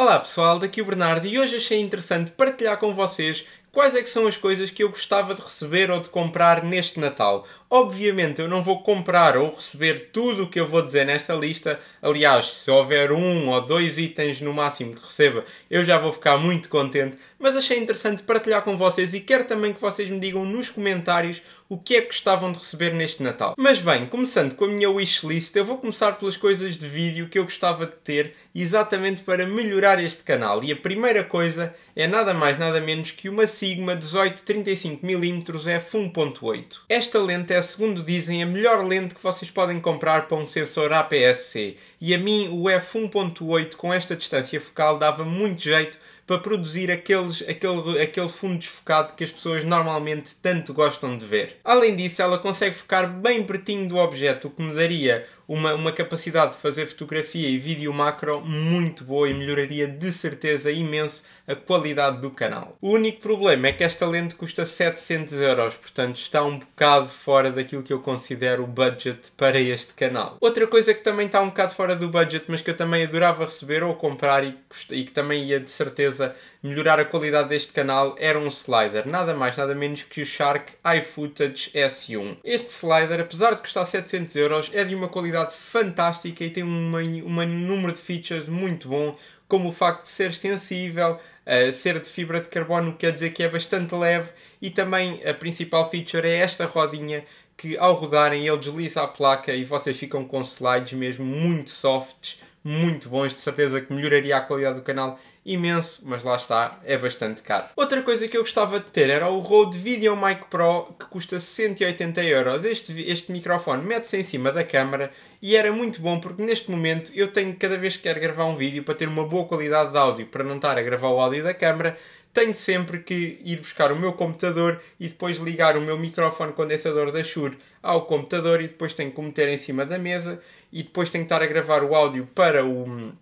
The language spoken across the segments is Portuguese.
Olá pessoal, daqui o Bernardo e hoje achei interessante partilhar com vocês Quais é que são as coisas que eu gostava de receber ou de comprar neste Natal? Obviamente eu não vou comprar ou receber tudo o que eu vou dizer nesta lista. Aliás, se houver um ou dois itens no máximo que receba, eu já vou ficar muito contente. Mas achei interessante partilhar com vocês e quero também que vocês me digam nos comentários o que é que gostavam de receber neste Natal. Mas bem, começando com a minha wishlist, eu vou começar pelas coisas de vídeo que eu gostava de ter exatamente para melhorar este canal. E a primeira coisa é nada mais nada menos que uma Sigma 18-35mm é f1.8. Esta lente é, segundo dizem, a melhor lente que vocês podem comprar para um sensor APS-C e a mim o f1.8 com esta distância focal dava muito jeito para produzir aqueles, aquele, aquele fundo desfocado que as pessoas normalmente tanto gostam de ver. Além disso, ela consegue ficar bem pertinho do objeto, o que me daria uma, uma capacidade de fazer fotografia e vídeo macro muito boa e melhoraria de certeza imenso a qualidade do canal. O único problema é que esta lente custa 700 euros, portanto está um bocado fora daquilo que eu considero o budget para este canal. Outra coisa que também está um bocado fora do budget, mas que eu também adorava receber ou comprar e, e que também ia de certeza certeza melhorar a qualidade deste canal era um slider, nada mais nada menos que o Shark iFootage S1. Este slider, apesar de custar 700 euros, é de uma qualidade fantástica e tem um, um número de features muito bom, como o facto de ser extensível, uh, ser de fibra de carbono, quer dizer que é bastante leve, e também a principal feature é esta rodinha que ao rodarem ele desliza a placa e vocês ficam com slides mesmo muito softs, muito bons, de certeza que melhoraria a qualidade do canal imenso, mas lá está, é bastante caro. Outra coisa que eu gostava de ter era o Rode VideoMic Pro, que custa 180 euros. Este, este microfone mete-se em cima da câmera e era muito bom porque neste momento eu tenho cada vez que quero gravar um vídeo para ter uma boa qualidade de áudio, para não estar a gravar o áudio da câmera, tenho sempre que ir buscar o meu computador e depois ligar o meu microfone condensador da Shure ao computador e depois tenho que meter em cima da mesa e depois tenho que estar a gravar o áudio para o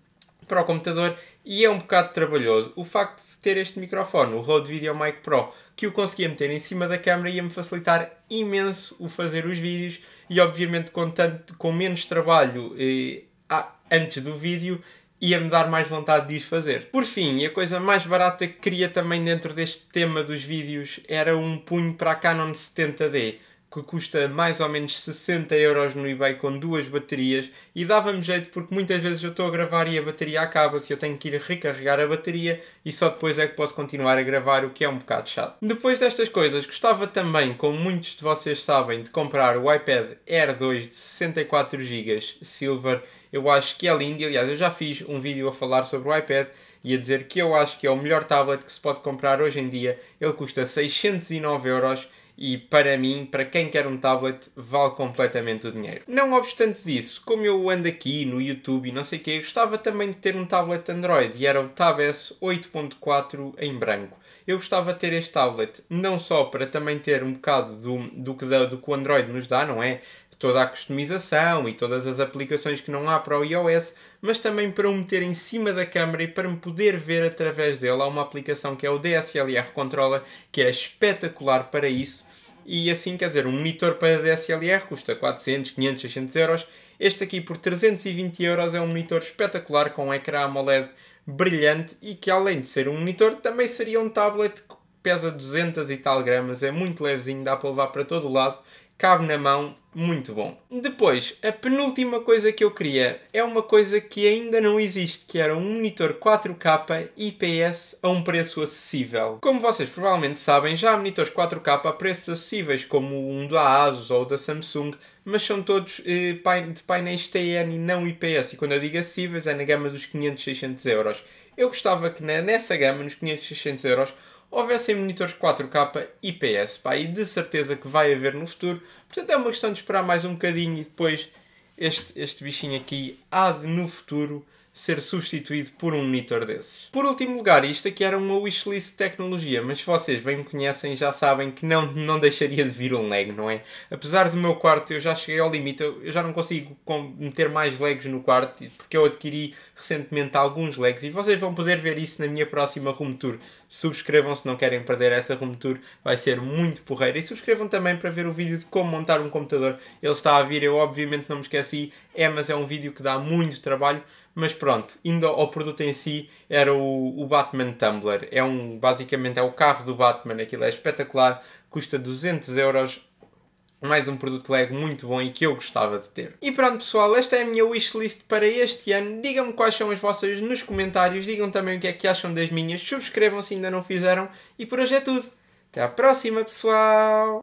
para o computador e é um bocado trabalhoso. O facto de ter este microfone, o Rode VideoMic Pro, que eu conseguia meter em cima da câmera ia-me facilitar imenso o fazer os vídeos e obviamente com, tanto, com menos trabalho eh, antes do vídeo ia-me dar mais vontade de os fazer. Por fim, a coisa mais barata que queria também dentro deste tema dos vídeos era um punho para a Canon 70D que custa mais ou menos 60 euros no eBay com duas baterias e dava-me jeito porque muitas vezes eu estou a gravar e a bateria acaba-se, eu tenho que ir recarregar a bateria e só depois é que posso continuar a gravar, o que é um bocado chato. Depois destas coisas, gostava também, como muitos de vocês sabem, de comprar o iPad Air 2 de 64 GB Silver. Eu acho que é lindo, aliás, eu já fiz um vídeo a falar sobre o iPad e a dizer que eu acho que é o melhor tablet que se pode comprar hoje em dia. Ele custa 609 euros e para mim, para quem quer um tablet, vale completamente o dinheiro. Não obstante disso, como eu ando aqui no YouTube e não sei o quê, gostava também de ter um tablet Android e era o Tab S 8.4 em branco. Eu gostava de ter este tablet não só para também ter um bocado do, do, que, do que o Android nos dá, não é? toda a customização e todas as aplicações que não há para o iOS, mas também para o meter em cima da câmera e para me poder ver através dele. Há uma aplicação que é o DSLR Controller que é espetacular para isso e assim, quer dizer, um monitor para DSLR custa 400, 500, 600 euros. Este aqui por 320 euros é um monitor espetacular com um ecrã AMOLED brilhante e que além de ser um monitor também seria um tablet que pesa 200 e tal gramas, é muito levezinho, dá para levar para todo o lado cabe na mão, muito bom. Depois, a penúltima coisa que eu queria é uma coisa que ainda não existe, que era um monitor 4K IPS a um preço acessível. Como vocês provavelmente sabem, já há monitores 4K a preços acessíveis, como um da ASUS ou da Samsung, mas são todos eh, de painéis TN e não IPS, e quando eu digo acessíveis é na gama dos 500-600 euros. Eu gostava que nessa gama, nos 500-600 euros, houvessem monitores 4K IPS. Pá, e de certeza que vai haver no futuro. Portanto, é uma questão de esperar mais um bocadinho e depois este, este bichinho aqui há de no futuro ser substituído por um monitor desses. Por último lugar, isto aqui era uma wishlist de tecnologia, mas se vocês bem me conhecem já sabem que não, não deixaria de vir um lag, não é? Apesar do meu quarto, eu já cheguei ao limite, eu, eu já não consigo meter mais lags no quarto, porque eu adquiri recentemente alguns lags, e vocês vão poder ver isso na minha próxima Room Tour. Subscrevam se não querem perder essa Room Tour, vai ser muito porreira. E subscrevam também para ver o vídeo de como montar um computador. Ele está a vir, eu obviamente não me esqueci, é, mas é um vídeo que dá muito trabalho. Mas pronto, indo ao produto em si, era o, o Batman Tumbler. É um, basicamente é o carro do Batman, aquilo é espetacular, custa 200 euros, mais um produto Lego muito bom e que eu gostava de ter. E pronto pessoal, esta é a minha wishlist para este ano. Digam-me quais são as vossas nos comentários, digam também o que é que acham das minhas, subscrevam se ainda não fizeram e por hoje é tudo. Até à próxima pessoal!